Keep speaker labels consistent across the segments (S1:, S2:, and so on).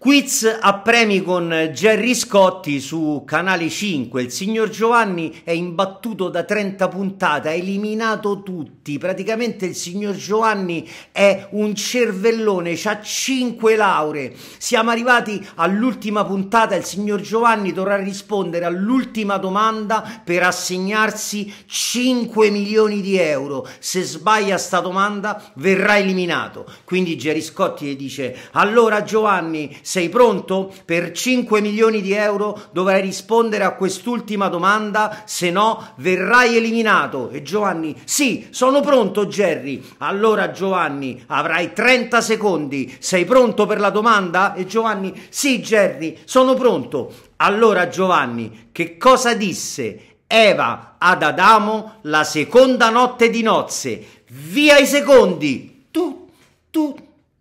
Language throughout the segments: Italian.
S1: Quiz a premi con Gerry Scotti su Canale 5. Il signor Giovanni è imbattuto da 30 puntate, ha eliminato tutti. Praticamente il signor Giovanni è un cervellone, ha 5 lauree. Siamo arrivati all'ultima puntata, il signor Giovanni dovrà rispondere all'ultima domanda per assegnarsi 5 milioni di euro. Se sbaglia sta domanda verrà eliminato. Quindi Gerry Scotti dice: "Allora Giovanni, sei pronto? Per 5 milioni di euro dovrai rispondere a quest'ultima domanda, se no verrai eliminato. E Giovanni, sì, sono pronto Jerry. Allora Giovanni, avrai 30 secondi. Sei pronto per la domanda? E Giovanni, sì Jerry, sono pronto. Allora Giovanni, che cosa disse Eva ad Adamo la seconda notte di nozze. Via i secondi! Tu, tu,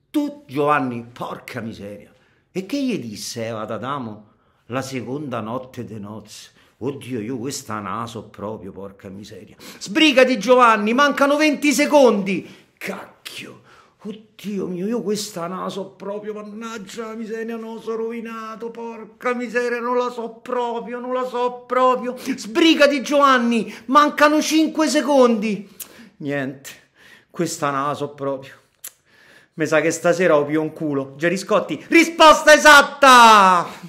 S1: tu, Giovanni, porca miseria. E che gli disse Eva ad Adamo la seconda notte de nozze? Oddio, io questa naso proprio, porca miseria. Sbrigati Giovanni, mancano 20 secondi. Cacchio. Oddio mio, io questa naso proprio, mannaggia la miseria, non sono rovinato, porca miseria, non la so proprio, non la so proprio. Sbrigati Giovanni, mancano 5 secondi.
S2: Niente, questa naso proprio. Mi sa che stasera ho più un culo. Geriscotti, risposta esatta!